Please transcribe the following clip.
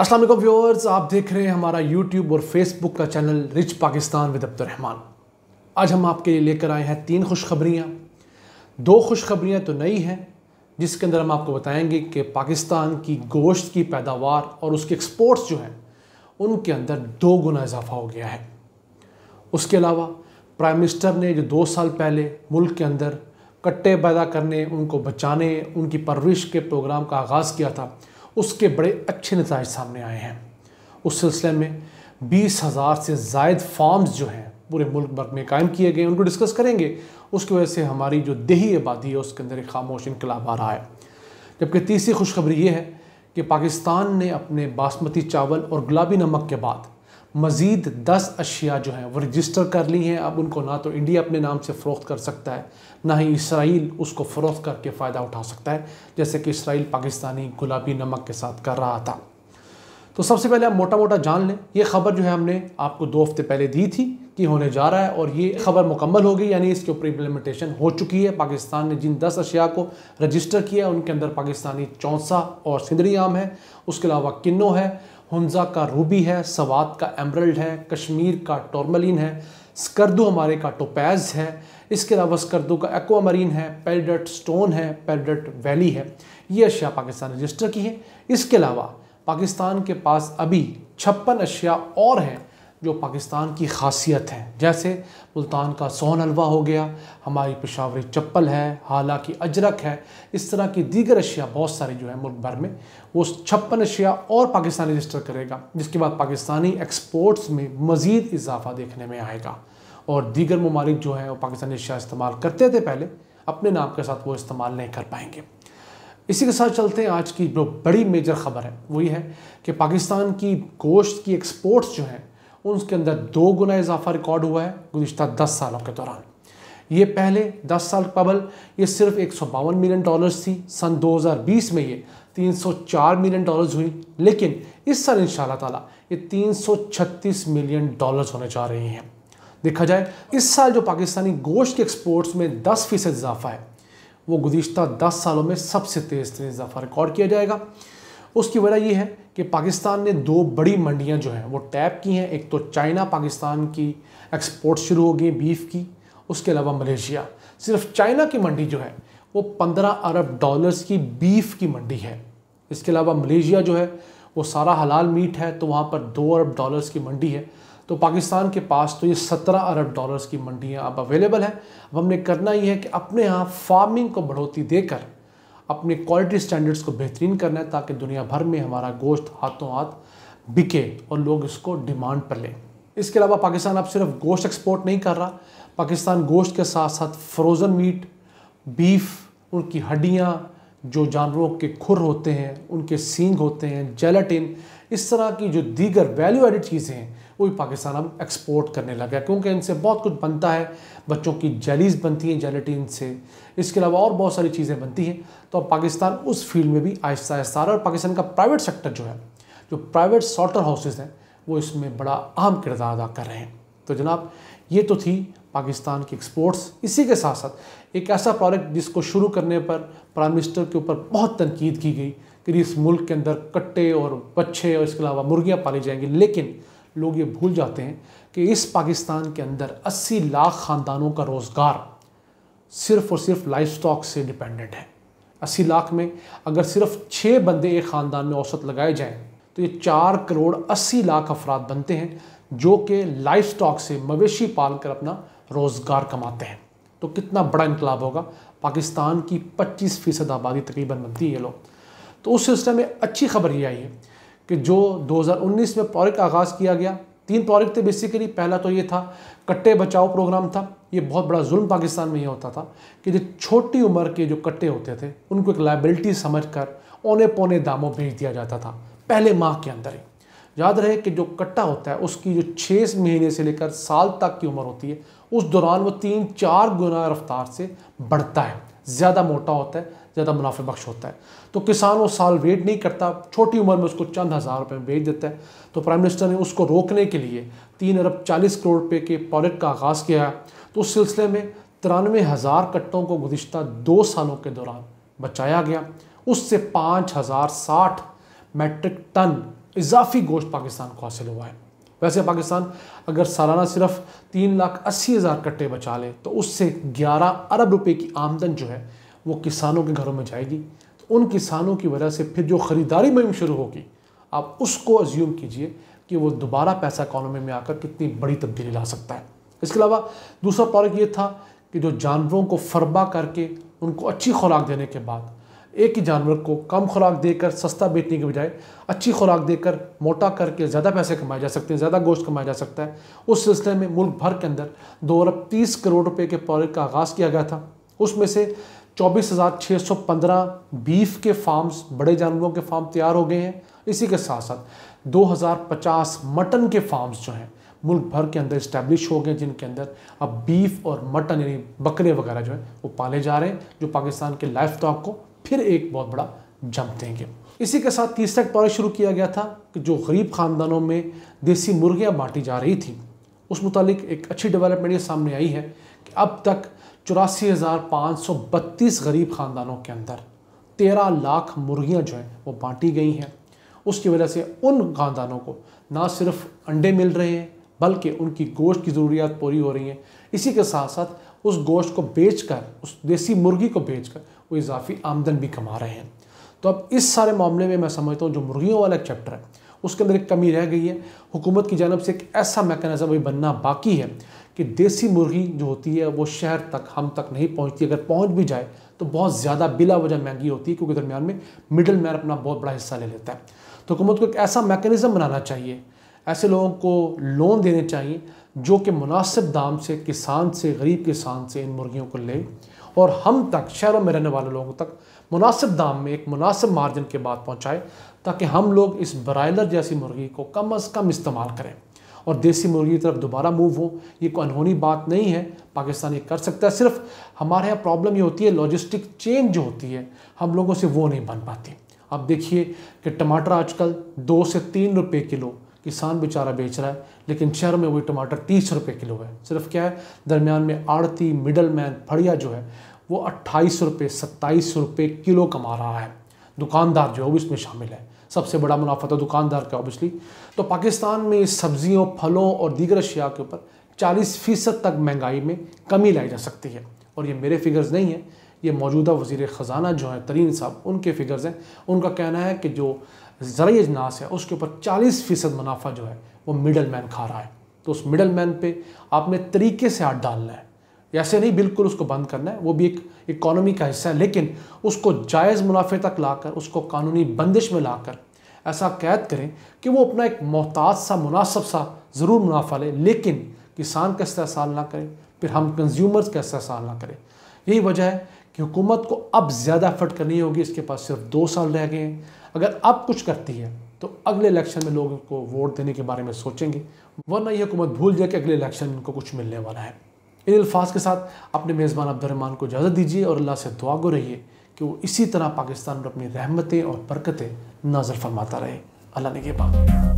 Aslam viewers आप देख रहे हैं हमारा यूट्यूब और फेसबुक का channel rich Pakistan with Abdulrahman आज हम आपके लिए लेकर आए हैं तीन खुशखबरियाँ दो खुशखबरियाँ तो नई हैं जिसके अंदर हम आपको बताएंगे कि पाकिस्तान की गोश्त की पैदावार और उसके एक्सपोर्ट्स जो हैं उनके अंदर दो गुना इजाफा हो गया है उसके अलावा प्राइम मिनिस्टर ने जो दो साल पहले मुल्क के अंदर कट्टे पैदा करने उनको बचाने उनकी परवरिश के प्रोग्राम का आगाज़ किया था उसके बड़े अच्छे नतज सामने आए हैं उस सिलसिले में बीस हज़ार से जायद फार्म्स जो हैं पूरे मुल्क भर में कायम किए गए उनको डिस्कस करेंगे उसकी वजह से हमारी जो देही आबादी है उसके अंदर एक खामोश इनकलाब आ रहा है जबकि तीसरी खुशखबरी ये है कि पाकिस्तान ने अपने बासमती चावल और गुलाबी नमक के बाद मज़ीद दस अशिया जो हैं वो रजिस्टर कर ली हैं अब उनको ना तो इंडिया अपने नाम से फ़रोख्त कर सकता है ना ही इसराइल उसको फ़रोख्त करके फ़ायदा उठा सकता है जैसे कि इसराइल पाकिस्तानी गुलाबी नमक के साथ कर रहा था तो सबसे पहले आप मोटा मोटा जान लें ये खबर जो है हमने आपको दो हफ्ते पहले दी थी कि होने जा रहा है और ये खबर मुकम्मल हो गई यानी इसके ऊपर इम्प्लीमेंटेशन हो चुकी है पाकिस्तान ने जिन दस अशिया को रजिस्टर किया है उनके अंदर पाकिस्तानी चौंसा और सिंदरी आम है उसके अलावा किन्नो है हमजा का रूबी है सवात का एमरल्ड है कश्मीर का टॉर्मलिन है स्कर्दो हमारे का टोपैज है इसके अलावा स्कर्दो का एक्वामरीन है पेलडट स्टोन है पेलडट वैली है ये अशिया पाकिस्तान रजिस्टर की है इसके अलावा पाकिस्तान के पास अभी छप्पन अशिया और हैं जो पाकिस्तान की खासियत है जैसे मुल्तान का सोन हलवा हो गया हमारी पेशावरी चप्पल है हालांकि अजरक है इस तरह की दीगर अशिया बहुत सारी जो है मुल्क भर में वो छप्पन अशिया और पाकिस्तान रजिस्टर करेगा जिसके बाद पाकिस्तानी एक्सपोर्ट्स में मज़ीद इजाफा देखने में आएगा और दीगर ममालिक जो हैं वो पाकिस्तानी अशिया इस्तेमाल करते थे पहले अपने नाम के साथ वो इस्तेमाल नहीं कर पाएंगे इसी के साथ चलते हैं आज की जो बड़ी मेजर ख़बर है वही है कि पाकिस्तान की गोश्त की एक्सपोर्ट्स जो हैं उसके अंदर दो गुना इजाफा रिकॉर्ड हुआ है गुजशत दस सालों के दौरान ये पहले दस साल कबल ये सिर्फ एक मिलियन डॉलर्स थी सन 2020 में ये 304 मिलियन डॉलर्स हुई लेकिन इस साल इन ताला ये 336 मिलियन डॉलर्स होने जा रहे हैं देखा जाए इस साल जो पाकिस्तानी गोश्त के एक्सपोर्ट्स में 10 फीसद इजाफा है वो गुज्त 10 सालों में सबसे तेज़ तरीन इजाफा रिकॉर्ड किया जाएगा उसकी वजह यह है कि पाकिस्तान ने दो बड़ी मंडियां जो हैं वो टैप की हैं एक तो चाइना पाकिस्तान की एक्सपोर्ट शुरू हो गई बीफ की उसके अलावा मलेशिया सिर्फ चाइना की मंडी जो है वो पंद्रह अरब डॉलर्स की बीफ की मंडी है इसके अलावा मलेशिया जो है वो सारा हलाल मीट है तो वहाँ पर दो अरब डॉलर्स की मंडी है तो पाकिस्तान के पास तो ये सत्रह अरब डॉलर्स की मंडियाँ अब अवेलेबल हैं अब हमने करना ये है कि अपने यहाँ फार्मिंग को बढ़ोतरी देकर अपने क्वालिटी स्टैंडर्ड्स को बेहतरीन करना है ताकि दुनिया भर में हमारा गोश्त हाथों हाथ बिके और लोग इसको डिमांड पर लें इसके अलावा पाकिस्तान अब सिर्फ गोश्त एक्सपोर्ट नहीं कर रहा पाकिस्तान गोश्त के साथ साथ फ्रोज़न मीट बीफ उनकी हड्डियाँ जो जानवरों के खुर होते हैं उनके सींग होते हैं जेलाटिन इस तरह की जो दीगर वैल्यू एडिड चीज़ें हैं वो भी पाकिस्तान अब एक्सपोर्ट करने लगा क्योंकि इनसे बहुत कुछ बनता है बच्चों की जेलीज बनती हैं जेलेटिन से इसके अलावा और बहुत सारी चीज़ें बनती हैं तो अब पाकिस्तान उस फील्ड में भी आहिस्ता आहिस्ता है और पाकिस्तान का प्राइवेट सेक्टर जो है जो प्राइवेट सॉटर हाउसेज हैं वो इसमें बड़ा अहम किरदार अदा कर रहे हैं तो जनाब ये तो थी पाकिस्तान की एक्सपोर्ट्स इसी के साथ साथ एक ऐसा प्रोडक्ट जिसको शुरू करने पर प्राइम मिनिस्टर के ऊपर बहुत तनकीद की गई कि इस मुल्क के अंदर कट्टे और बच्चे और इसके अलावा मुर्गियाँ पाली जाएंगी लेकिन लोग ये भूल जाते हैं कि इस पाकिस्तान के अंदर 80 लाख ख़ानदानों का रोज़गार सिर्फ़ और सिर्फ लाइफ स्टॉक से डिपेंडेंट है 80 लाख में अगर सिर्फ छः बंदे एक ख़ानदान में औसत लगाए जाएं तो ये चार करोड़ अस्सी लाख अफराद बनते हैं जो कि लाइफ स्टॉक से मवेशी पाल कर अपना रोज़गार कमाते हैं तो कितना बड़ा इनकलाब होगा पाकिस्तान की पच्चीस फ़ीसद आबादी तकरीबन बनती है ये लोग तो उस सिलसिले में अच्छी खबर ये आई है कि जो 2019 में प्रोजेक्ट आगाज़ किया गया तीन प्रोजेक्ट थे बेसिकली पहला तो ये था कट्टे बचाओ प्रोग्राम था ये बहुत बड़ा जुल्म पाकिस्तान में ये होता था कि जो छोटी उम्र के जो कट्टे होते थे उनको एक लाइबिलिटी समझ कर औने पौने दामों भेज दिया जाता था पहले माह के अंदर ही याद रहे कि जो कट्टा होता है उसकी जो छः महीने से लेकर साल तक की उम्र होती है उस दौरान वो तीन चार गुना रफ्तार से बढ़ता है ज़्यादा मोटा होता है ज़्यादा मुनाफे बख्श होता है तो किसान वो साल वेट नहीं करता छोटी उम्र में उसको चंद हज़ार रुपये में बेच देता है तो प्राइम मिनिस्टर ने उसको रोकने के लिए तीन अरब चालीस करोड़ रुपये के पॉलिट का आगाज़ किया है तो उस सिलसिले में तिरानवे हज़ार कट्टों को गुज्त दो सालों के दौरान बचाया गया उससे पाँच हज़ार साठ मेट्रिक टन इजाफी गोश्त पाकिस्तान को हासिल हुआ है वैसे पाकिस्तान अगर सालाना सिर्फ तीन लाख अस्सी हज़ार कट्टे बचा ले तो उससे ग्यारह अरब रुपये की आमदन जो है वो किसानों के घरों में जाएगी तो उन किसानों की वजह से फिर जो ख़रीदारी मुहिम शुरू होगी आप उसको अज्यूम कीजिए कि वो दोबारा पैसा इकानमी में आकर कितनी बड़ी तब्दीली ला सकता है इसके अलावा दूसरा प्रोडक्ट ये था कि जो जानवरों को फरबा करके उनको अच्छी खुराक देने के बाद एक ही जानवर को कम खुराक देकर सस्ता बेचने के बजाय अच्छी खुराक देकर मोटा करके ज़्यादा पैसे कमाए जा सकते हैं ज़्यादा गोश्त कमाया जा सकता है उस सिलसिले में मुल्क भर के अंदर दो अरब तीस करोड़ रुपये के प्रोजेक्ट का आगाज़ किया गया था उसमें से चौबीस हज़ार छः सौ पंद्रह बीफ के फार्म्स बड़े जानवरों के फार्म तैयार हो गए हैं इसी के साथ साथ दो हज़ार पचास मटन के फार्म्स जो हैं मुल्क भर के अंदर इस्टेब्लिश हो गए जिनके अंदर अब बीफ और मटन यानी बकरे वगैरह जो हैं वो पाले जा रहे हैं जो पाकिस्तान के लाइफ स्टॉक को फिर एक बहुत बड़ा जंप देंगे इसी के साथ तीसरा एक प्रोजेक्ट शुरू किया गया था कि जो गरीब ख़ानदानों में देसी मुर्गियाँ बांटी जा रही थी उस मुतालिक एक अच्छी डेवलपमेंट ये सामने आई है कि अब तक चौरासी हज़ार पाँच सौ बत्तीस गरीब ख़ानदानों के अंदर तेरह लाख मुर्गियाँ जो हैं वो बांटी गई हैं उसकी वजह से उन ख़ानदानों को ना सिर्फ अंडे मिल रहे हैं बल्कि उनकी गोश्त की ज़रूरियात पूरी हो रही हैं इसी के साथ साथ उस गोश्त को बेचकर उस देसी मुर्गी को बेचकर वो इजाफी आमदन भी कमा रहे हैं तो अब इस सारे मामले में मैं समझता हूँ जो मुर्गियों वाला चैप्टर है उसके अंदर एक कमी रह गई है हुकूमत की जानब से एक ऐसा मेकनिज़म अभी बनना बाकी है कि देसी मुर्गी जो होती है वो शहर तक हम तक नहीं पहुंचती अगर पहुंच भी जाए तो बहुत ज़्यादा बिला वजह महंगी होती है क्योंकि दरमियान में मिडल मैन अपना बहुत बड़ा हिस्सा ले लेता है तो हुकूमत को एक ऐसा मैकेनिज़म बनाना चाहिए ऐसे लोगों को लोन देने चाहिए जो कि मुनासिब दाम से किसान से गरीब किसान से इन मुर्गियों को ले और हम तक शहरों में रहने वाले लोगों तक मुनासिब दाम में एक मुनासिब मार्जिन के बाद पहुँचाए ताकि हम लोग इस ब्रायलर जैसी मुर्गी को कम अज़ कम इस्तेमाल करें और देसी मुर्गी की तरफ दोबारा मूव हो ये कोई अनहोनी बात नहीं है पाकिस्तान ये कर सकता है सिर्फ हमारे यहाँ प्रॉब्लम ये होती है लॉजिस्टिक चेन जो होती है हम लोगों से वो नहीं बन पाती अब देखिए कि टमाटर आजकल दो से तीन रुपये किलो किसान बेचारा बेच रहा है लेकिन शहर में वही टमाटर तीस रुपये किलो है सिर्फ क्या है दरमियान में आड़ती मिडल मैन फड़िया जो है वो अट्ठाईस रुपये सत्ताईस रुपये किलो कमा रहा है दुकानदार जो है वो इसमें शामिल है सबसे बड़ा मुनाफा था तो दुकानदार का ऑब्वियसली तो पाकिस्तान में सब्जियों फलों और दीगर अशिया के ऊपर चालीस फ़ीसद तक महंगाई में कमी लाई जा सकती है और ये मेरे फिगर्स नहीं हैं ये मौजूदा वजीर ख़जाना जो हैं तरीन साहब उनके फिगर्स हैं उनका कहना है कि जो ज़रिए अजनास है उसके ऊपर चालीस फ़ीसद मुनाफा जो है वो मिडल मैन खा रहा है तो उस मिडल मैन पर आपने तरीके से हाथ डालना है ऐसे नहीं बिल्कुल उसको बंद करना है वो भी एक इकोनॉमी का हिस्सा है लेकिन उसको जायज़ मुनाफे तक लाकर उसको कानूनी बंदिश में लाकर ऐसा कैद करें कि वो अपना एक मोहताज सा मुनासब सा ज़रूर मुनाफा ले लेकिन किसान का इस्तेसाल ना करें फिर हम कंज्यूमर्स का इस्तेसाल ना करें यही वजह है कि हुकूमत को अब ज़्यादा एफर्ट करनी होगी इसके पास सिर्फ दो साल रह गए हैं अगर अब कुछ करती है तो अगले इलेक्शन में लोगों को वोट देने के बारे में सोचेंगे वरना ये हुकूमत भूल जाए कि अगले इलेक्शन इनको कुछ मिलने वाला है इन अल्फाज के साथ अपने मेज़बान अब्दुलरहमान को इजाज़त दीजिए और अल्लाह से दुआ गो रहिए कि वो इसी तरह पाकिस्तान पर अपनी रहमतें और बरकतें नाजर फरमाता रहे अल्लाह ने यह बात